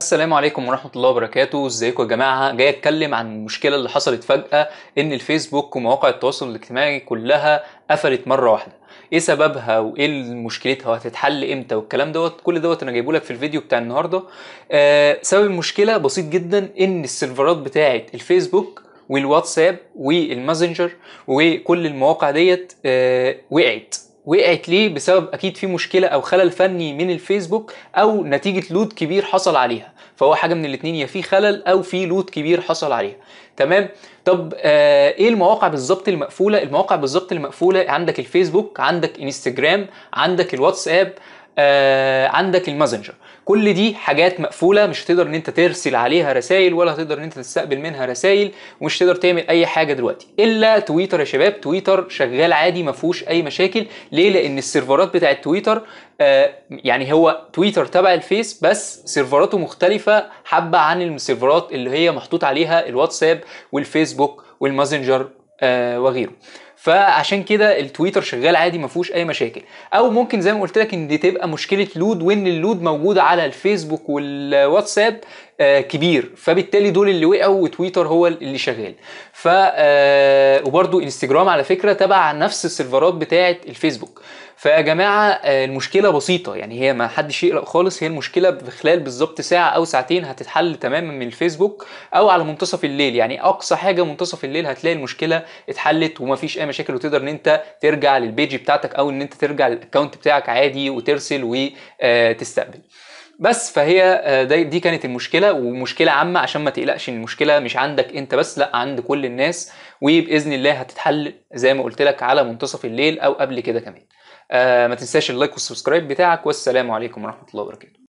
السلام عليكم ورحمة الله وبركاته، ازيكم يا جماعة؟ جاي اتكلم عن المشكلة اللي حصلت فجأة ان الفيسبوك ومواقع التواصل الاجتماعي كلها قفلت مرة واحدة، ايه سببها وايه مشكلتها وهتتحل امتى والكلام دوت كل دوت انا جايبه لك في الفيديو بتاع النهارده. آه سبب المشكلة بسيط جدا ان السيرفرات بتاعة الفيسبوك والواتساب والماسنجر وكل المواقع ديت آه وقعت وقعت ليه بسبب اكيد في مشكله او خلل فني من الفيسبوك او نتيجه لود كبير حصل عليها فهو حاجه من الاثنين يا في خلل او في لود كبير حصل عليها تمام طب آه ايه المواقع بالظبط المقفوله المواقع بالظبط المقفوله عندك الفيسبوك عندك انستجرام عندك الواتساب آه عندك الماسنجر كل دي حاجات مقفوله مش هتقدر ان انت ترسل عليها رسائل ولا هتقدر ان انت تستقبل منها رسائل ومش هتقدر تعمل اي حاجه دلوقتي الا تويتر يا شباب تويتر شغال عادي ما فيهوش اي مشاكل ليه لان السيرفرات بتاعه تويتر آه يعني هو تويتر تبع الفيس بس سيرفراته مختلفه حبه عن السيرفرات اللي هي محطوط عليها الواتساب والفيسبوك والماسنجر آه وغيره فعشان كده التويتر شغال عادي ما فيهوش اي مشاكل او ممكن زي ما قلت لك ان دي تبقى مشكله لود وان اللود موجود على الفيسبوك والواتساب آه، كبير فبالتالي دول اللي وقعوا وتويتر هو اللي شغال ف آه، وبرده انستجرام على فكره تبع نفس السيرفرات بتاعه الفيسبوك فيا جماعه آه، المشكله بسيطه يعني هي ما حدش يقلق خالص هي المشكله في خلال بالظبط ساعه او ساعتين هتتحل تماما من الفيسبوك او على منتصف الليل يعني اقصى حاجه منتصف الليل هتلاقي المشكله اتحلت ومفيش اي مشاكل وتقدر ان انت ترجع للبيج بتاعتك او ان انت ترجع للاكونت بتاعك عادي وترسل وتستقبل آه، بس فهي آه، دي كانت المشكله ومشكله عامه عشان ما تقلقش ان المشكله مش عندك انت بس لا عند كل الناس وباذن الله هتتحل زي ما قلت لك على منتصف الليل او قبل كده كمان آه، ما تنساش اللايك والسبسكرايب بتاعك والسلام عليكم ورحمه الله وبركاته